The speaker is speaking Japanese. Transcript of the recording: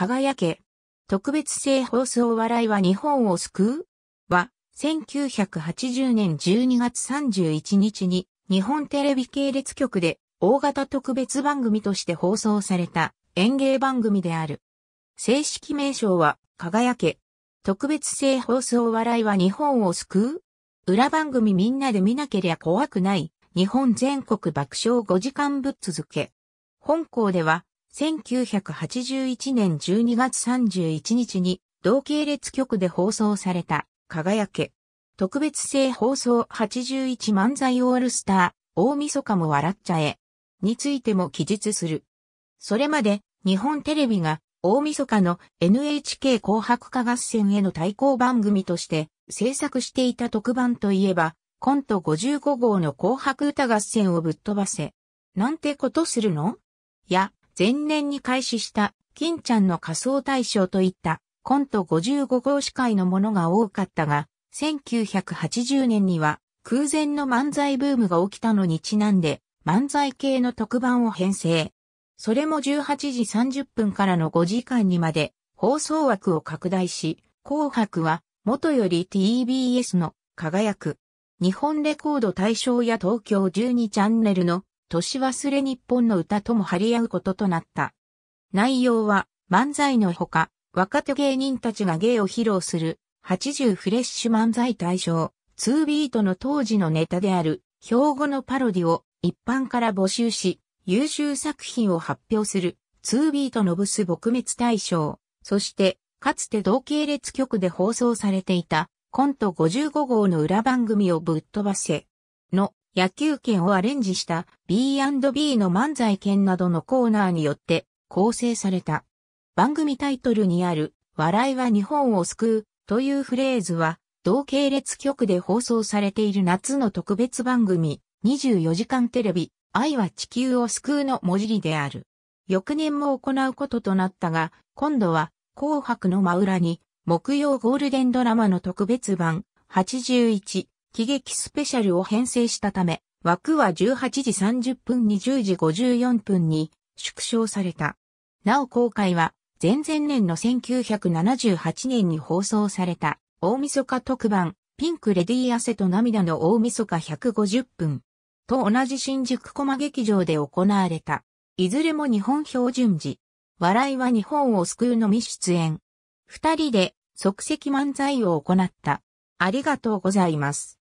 輝け。特別性放送笑いは日本を救うは、1980年12月31日に日本テレビ系列局で大型特別番組として放送された演芸番組である。正式名称は、輝け。特別性放送笑いは日本を救う裏番組みんなで見なけりゃ怖くない。日本全国爆笑5時間ぶっ続け。本校では1981年12月31日に同系列局で放送された輝け特別性放送81漫才オールスター大晦日も笑っちゃえについても記述する。それまで日本テレビが大晦日の NHK 紅白歌合戦への対抗番組として制作していた特番といえばコント55号の紅白歌合戦をぶっ飛ばせ。なんてことするのや、前年に開始した金ちゃんの仮想大賞といったコント55号司会のものが多かったが、1980年には空前の漫才ブームが起きたのにちなんで漫才系の特番を編成。それも18時30分からの5時間にまで放送枠を拡大し、紅白は元より TBS の輝く日本レコード大賞や東京12チャンネルの年忘れ日本の歌とも張り合うこととなった。内容は漫才のほか、若手芸人たちが芸を披露する80フレッシュ漫才大賞、2ビートの当時のネタである標語のパロディを一般から募集し、優秀作品を発表する2ビートのブス撲滅大賞、そしてかつて同系列局で放送されていたコント55号の裏番組をぶっ飛ばせの野球拳をアレンジした B&B の漫才券などのコーナーによって構成された。番組タイトルにある笑いは日本を救うというフレーズは同系列局で放送されている夏の特別番組24時間テレビ愛は地球を救うの文字である。翌年も行うこととなったが、今度は紅白の真裏に木曜ゴールデンドラマの特別版81喜劇スペシャルを編成したため、枠は18時30分に10時54分に縮小された。なお公開は、前々年の1978年に放送された、大晦日特番、ピンクレディー汗と涙の大晦日150分。と同じ新宿駒劇場で行われた。いずれも日本標準時。笑いは日本を救うのみ出演。二人で即席漫才を行った。ありがとうございます。